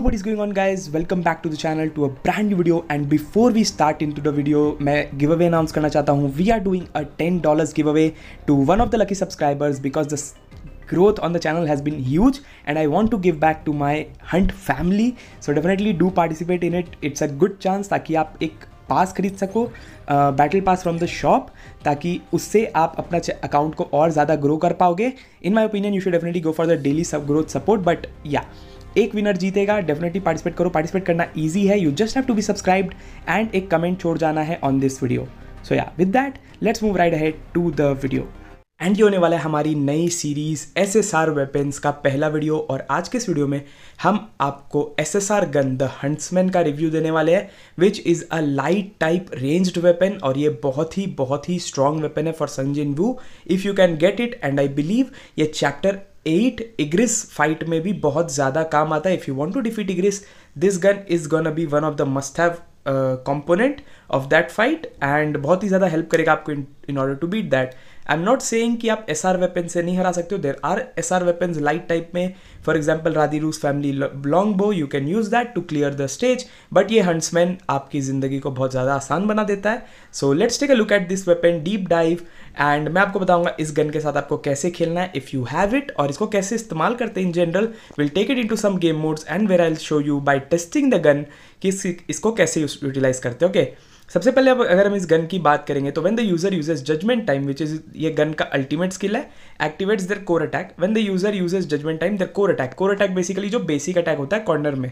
तो what is going on guys welcome back to the channel to a brand new video and before we start into to the वीडियो मैं giveaway अनाउंस करना चाहता हूँ we are doing a ten dollars giveaway to one of the lucky subscribers because the growth on the channel has been huge and I want to give back to my hunt family so definitely do participate in it it's a good chance ताकि आप एक pass खरीद सको battle pass from the shop ताकि उससे आप अपना account को और ज़्यादा ग्रो कर पाओगे in my opinion you should definitely go for the daily sub growth support but yeah एक विनर जीतेगा डेफिनेटली पार्टिसिपेट करो पार्टिसिपेट करना ईजी है you just have to be subscribed and एक कमेंट छोड़ जाना है on this video so yeah with that let's move right ahead to the video and ये होने वाला है हमारी नई series S S R weapons का पहला वीडियो और आज के इस वीडियो में हम आपको S S R gun the huntsman का रिव्यू देने वाले हैं which is a light type ranged weapon और ये बहुत ही बहुत ही स्ट्रॉन्ग वेपन है फॉर संजिन वू if you can get it and I believe ये चैप्टर एट इग्रिस फाइट में भी बहुत ज़्यादा काम आता है if you want to defeat Igris this gun is gonna be one of the must have component of that fight and बहुत ही ज़्यादा हेल्प करेगा आपको in order to beat that I am not saying कि आप S R weapon से नहीं हरा सकते हो there are S R weapons light type में फॉर एग्जाम्पल राधी रूस family long bow you can use that to clear the stage but ये हंड्समैन आपकी ज़िंदगी को बहुत ज़्यादा आसान बना देता है so let's take a look at this weapon deep dive and मैं आपको बताऊंगा इस गन के साथ आपको कैसे खेलना है इफ़ यू हैव इट और इसको कैसे इस्तेमाल करते हैं in general will take it into some game modes and where I show you by testing the gun कि इसको कैसे यूटिलाइज करते हैं ओके okay? सबसे पहले अब अगर हम इस गन की बात करेंगे तो when the user uses judgement time which is ये गन का अल्टीमेट स्किल है activates their core attack when the user uses judgement time their core attack core attack basically जो बेसिक अटैक होता है कॉर्नर में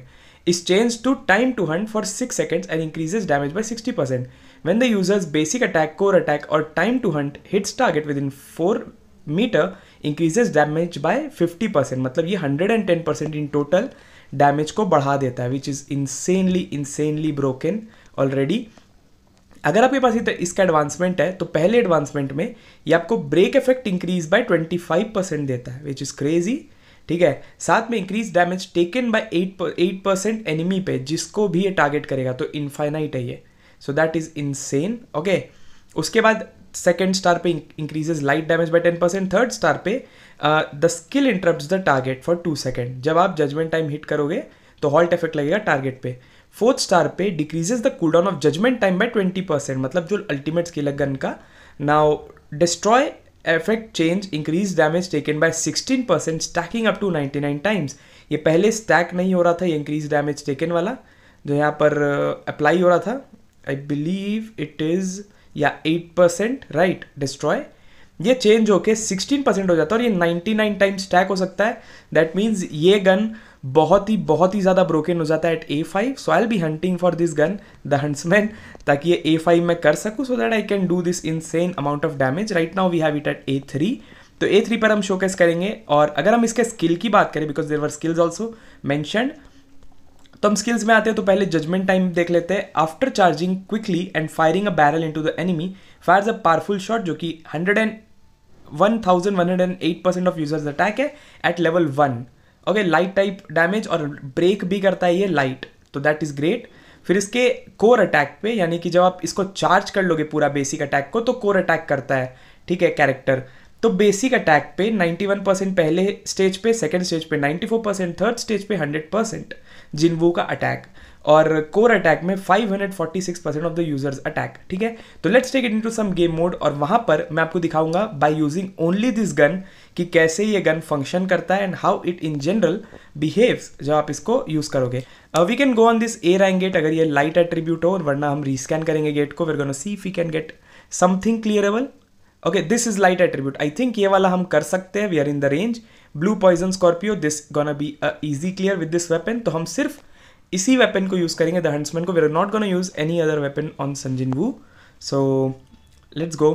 इस change to time to hunt for six seconds and increases damage by sixty percent when the user's basic attack core attack और time to hunt hits target with in four meter increases damage by fifty percent मतलब ये hundred and ten percent in total damage को बढ़ा देता है which is insanely insanely broken already अगर आपके पास तो इसका एडवांसमेंट है तो पहले एडवांसमेंट में ये आपको break effect increase by 25 percent देता है विच इज़ क्रेजी ठीक है साथ में increase damage taken by 8 eight percent enemy पे जिसको भी ये टारगेट करेगा तो इनफाइनाइट है ये so that is insane okay उसके बाद सेकेंड स्टार पे increases light damage by ten percent third star पे the skill interrupt the target for two second जब आप जजमेंट टाइम हिट करोगे तो हॉल्ट इफेक्ट लगेगा टारगेट पे फोर्थ स्टार पे decreases the cool down of judgement time by twenty percent मतलब जो अल्टीमेट स्केल गन का now destroy effect change increase damage taken by sixteen percent stacking up to ninety nine times ये पहले stack नहीं हो रहा था ये इंक्रीज डैमेज टेकन वाला जो यहाँ पर अप्लाई uh, हो रहा था I believe it is yeah eight percent right destroy ये चेंज होके सिक्सटीन परसेंट हो जाता है और ये नाइन्टी नाइन टाइम्स स्टैक हो सकता है दैट मीन्स ये गन बहुत ही बहुत ही ज़्यादा ब्रोकन हो जाता है at A five so I be hunting for this gun the huntsman ताकि ये ए फाइव में कर सकूँ so that I can do this insane amount of damage right now we have it at A three तो A three पर हम showcase करेंगे और अगर हम इसके स्किल की बात करें because there were skills also mentioned तो हम स्किल्स में आते हैं तो पहले जजमेंट टाइम देख लेते हैं after charging quickly and firing a barrel in to the enemy fire a powerful shot जो कि hundred and one thousand one hundred and eight percent of users attack है at level one okay light type damage और break भी करता है ये light तो that is great फिर इसके कोर अटैक पे यानी कि जब आप इसको चार्ज कर लोगे पूरा बेसिक अटैक को तो कोर अटैक करता है ठीक है कैरेक्टर तो बेसिक अटैक पे 91 परसेंट पहले स्टेज पे सेकंड स्टेज पे 94 परसेंट थर्ड स्टेज पे 100 परसेंट जिनवू का अटैक और कोर अटैक में 546 percent of the users attack ठीक है तो let's take it into some game mode और वहां पर मैं आपको दिखाऊंगा by using only this gun कि कैसे ये गन फंक्शन करता है and how it in general behaves जब आप इसको यूज़ करोगे we can go on this A rank gate अगर ये लाइट एट्रीब्यूट हो वरना हम रीस्कैन करेंगे गेट को where go see if you can get something clearable okay this is light attribute I think ये वाला हम कर सकते हैं we are in the range blue poison scorpio this gonna be easy clear with this weapon तो हम सिर्फ इसी वेपन को यूज़ करेंगे द हंड्समैन को we are not gonna use any other weapon on Sung Jin Woo so let's go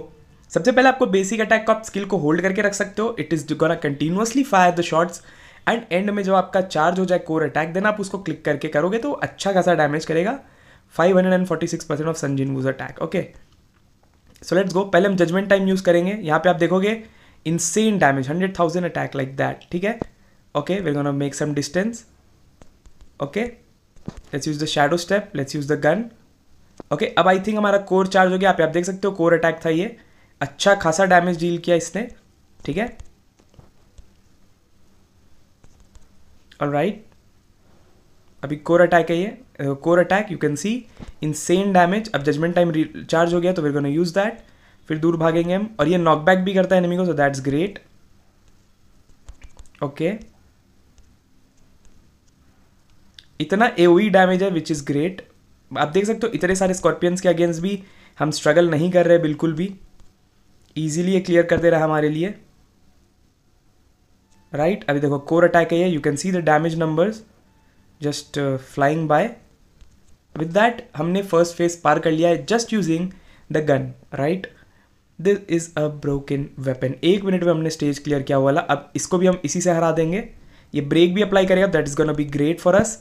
सबसे पहले आपको बेसिक अटैक को आप स्किल को होल्ड करके रख सकते हो it is gonna continuously fire the shots and end में जब आपका चार्ज हो जाए कोर अटैक देन आप उसको क्लिक करके करोगे तो अच्छा खासा डैमेज करेगा 546 percent of Sung Jin Woo's attack okay so let's go पहले हम जजमेंट टाइम यूज़ करेंगे यहाँ पे आप देखोगे insane damage hundred thousand attack like that ठीक है okay we gonna make some distance okay let's use the shadow step let's use the gun okay अब आई थिंक हमारा कोर चार्ज हो गया आप देख सकते हो कोर अटैक था ये अच्छा खासा डैमेज डील किया इसने ठीक है ऑलराइट अभी कोर अटैक है ये core attack you can see in insane damage अब जजमेंट टाइम रिचार्ज हो गया तो वेर गोना यूज दैट फिर दूर भागेंगे हम और ये नॉकबैक भी करता है एनिमी को सो दैट्स ग्रेट ओके इतना एओई डैमेज e है विच इज़ ग्रेट आप देख सकते हो इतने सारे स्कॉर्पियंस के अगेंस्ट भी हम स्ट्रगल नहीं कर रहे बिल्कुल भी ईजिली ये क्लियर कर दे रहा है हमारे लिए राइट right? अभी देखो कोर अटैक है you can see the damage numbers just flying by with that हमने फर्स्ट फेज पार कर लिया है just using the gun right this is a broken weapon एक मिनट में हमने स्टेज क्लियर किया हुआ अब इसको भी हम इसी से हरा देंगे ये ब्रेक भी अप्लाई करेगा that is gonna be great for us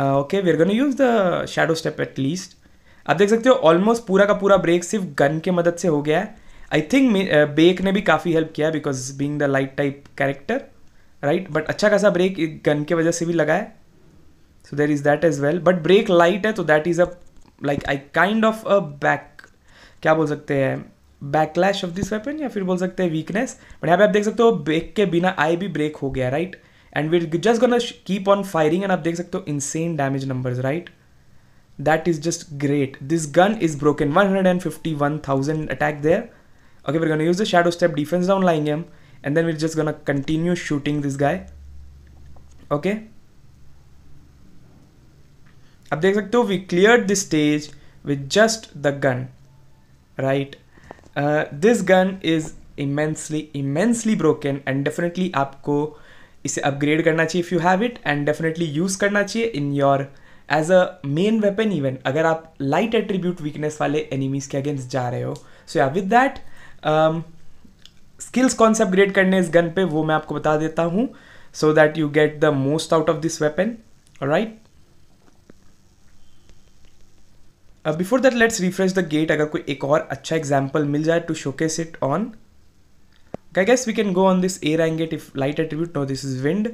okay we are gonna use the shadow step at least आप देख सकते हो ऑलमोस्ट पूरा का पूरा ब्रेक सिर्फ गन के मदद से हो गया है आई थिंक बेक ने भी काफ़ी हेल्प किया because being the light type character right but अच्छा खासा ब्रेक गन के वजह से भी लगा है so there is that is well but break light है तो that is a like I kind of a back क्या बोल सकते हैं बैकलैश ऑफ दिस वेपन या फिर बोल सकते हैं वीकनेस बट यहाँ पे आप देख सकते हो ब्रेक के बिना आई भी ब्रेक हो गया right and we just gonna keep on firing and आप देख सकते हो insane damage numbers right that is just great this gun is broken one hundred and fifty one thousand attack there Okay, we're gonna use the shadow step defense down lying him and then we're just gonna continue shooting this guy. Okay. अब देख सकते हो we clear this stage with just the gun right this gun is immensely immensely broken and definitely आपको इसे upgrade करना चाहिए if you have it and definitely use करना चाहिए in your as a main weapon even अगर आप light attribute weakness वाले enemies के अगेंस्ट जा रहे हो सो या विद दैट स्किल्स कौन से करने इस गन पे वो मैं आपको बता देता हूं so that you get the most out of this weapon right before that let's refresh the gate अगर कोई एक और अच्छा एग्जाम्पल मिल जाए to showcase it on I guess we can go on this air एंगेट if light attribute no this is wind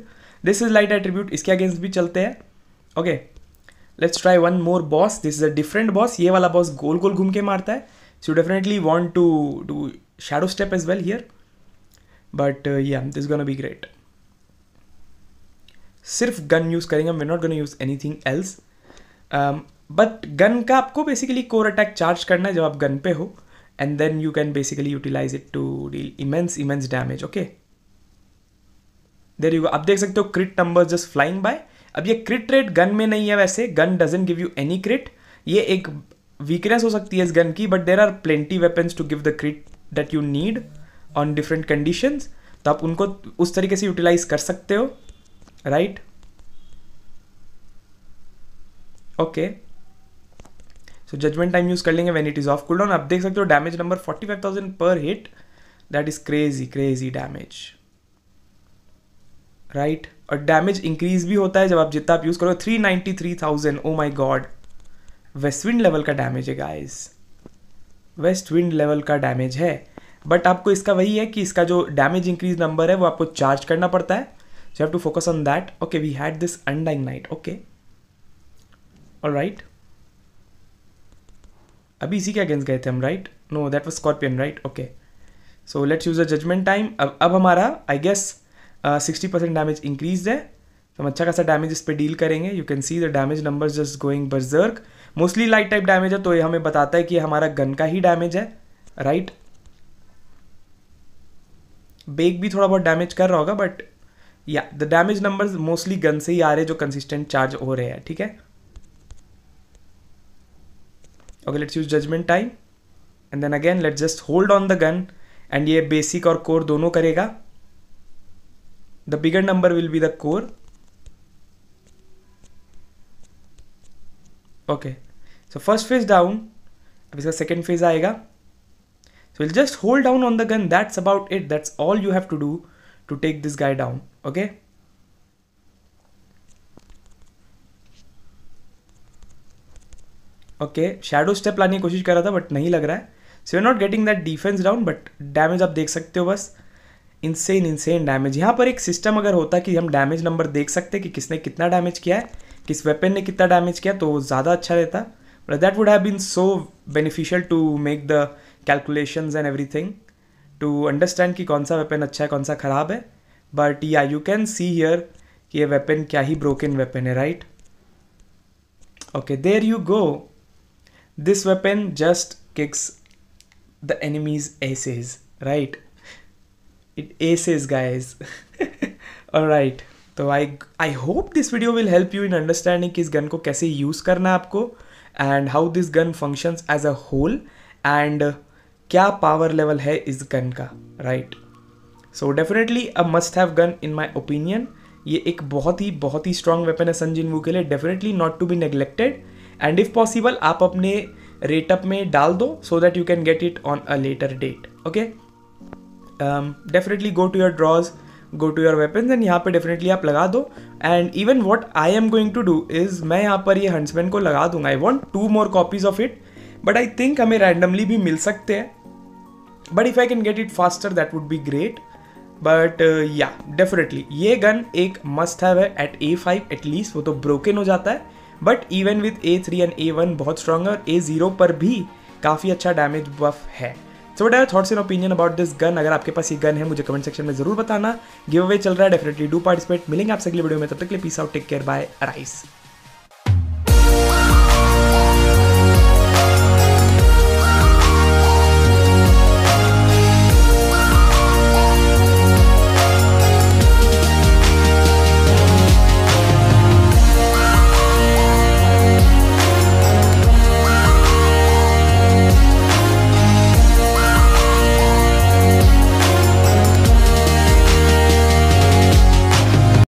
this is light attribute इसके against भी चलते हैं okay let's try one more boss this is a different boss ये वाला boss गोल गोल घूम के मारता है So you definitely want to do shadow step as well here. But uh, yeah, this is gonna be great. सिर्फ gun use करेंगे we not gun use anything else but gun का आपको बेसिकली कोर अटैक चार्ज करना है जब आप gun पे हो and then you can basically utilize it to deal immense immense damage okay there you आप देख सकते हो crit number just flying by अब ये क्रिट रेट गन में नहीं है वैसे gun doesn't give you any crit ये एक वीकनेस हो सकती है इस गन की but there are plenty weapons to give the crit that you need on different condition तो आप उनको उस तरीके से यूटिलाइज कर सकते हो right okay so judgment time use कर लेंगे when it is off cool down आप देख सकते हो damage number forty five thousand पर hit that is crazy crazy damage right और डैमेज इंक्रीज भी होता है जब आप जितना आप यूज करो three ninety three thousand oh my god west wind level का डैमेज है गाइस वेस्ट विंड लेवल का डैमेज है बट आपको इसका वही है कि इसका जो डैमेज इंक्रीज नंबर है वो आपको चार्ज करना पड़ता है so have to focus on that okay we had this undying knight okay all right अभी इसी के अगेंस्ट गए थे हम right no that was scorpion right okay so let's use a judgment time अब अब हमारा I guess sixty percent damage increase है तो हम अच्छा खासा डैमेज इस पर डील करेंगे you can see the damage number just going berserk mostly light type damage है तो ये हमें बताता है कि हमारा गन का ही डैमेज है राइट बेग भी थोड़ा बहुत डैमेज कर रहा होगा बट या the damage number mostly gun से ही आ रहे जो कंसिस्टेंट चार्ज हो रहे हैं ठीक है okay let's use judgment time and then again let's just hold on the gun and ये बेसिक और कोर दोनों करेगा the bigger number will be the core okay so first phase down अब इसका सेकेंड फेज आएगा so will just hold down on the gun that's about it that's all you have to do to take this guy down okay okay shadow step लाने की कोशिश कर रहा था but नहीं लग रहा है so you not getting that defence down but damage आप देख सकते हो बस इनसेन इनसेन डैमेज यहाँ पर एक सिस्टम अगर होता कि हम डैमेज नंबर देख सकते कि किसने कितना डैमेज किया है कि इस वेपन ने कितना डैमेज किया तो ज़्यादा अच्छा रहता but that would have been so beneficial to make the calculation and everything to understand कि कौन सा वेपन अच्छा है कौन सा ख़राब है बट या यू कैन सी हियर कि ये वेपन क्या ही ब्रोकन वेपन है right okay there you go this weapon just kicks the enemies asses right it asses guys right तो I I hope this video will help you in understanding कि इस gun को कैसे use करना है आपको and how this gun functions as a whole एंड क्या पावर लेवल है इस गन का right so definitely a must have gun in my opinion ये एक बहुत ही बहुत ही स्ट्रॉन्ग वेपन है संजिन वू के लिए definitely not to be neglected and if possible आप अपने रेटअप में डाल दो so that you can get it on a later date okay definitely go to your draws go to your weapon and यहाँ पे definitely आप लगा दो and even what I am going to do is मैं यहाँ पर ये यह हंड्समैन को लगा दूंगा I want two more copies of it but I think हमें रैंडमली भी मिल सकते हैं but if I can get it faster that would be great but या डेफिनेटली ये गन एक मस्ट हैव है एट ए फाइव एटलीस्ट वो तो ब्रोकन हो जाता है but even with A three and A one बहुत स्ट्रांग है और ए ज़ीरो पर भी काफ़ी अच्छा डैमेज बफ है so what are thoughts and opinion about this gun अगर आपके पास ये गन है मुझे कमेंट सेक्शन में जरूर बताना गिव अवे चल रहा है डेफिनेटली डू पार्टिसिपेट मिलेंगे आपसे अगले वीडियो में तब तक के लिए peace out take care bye rice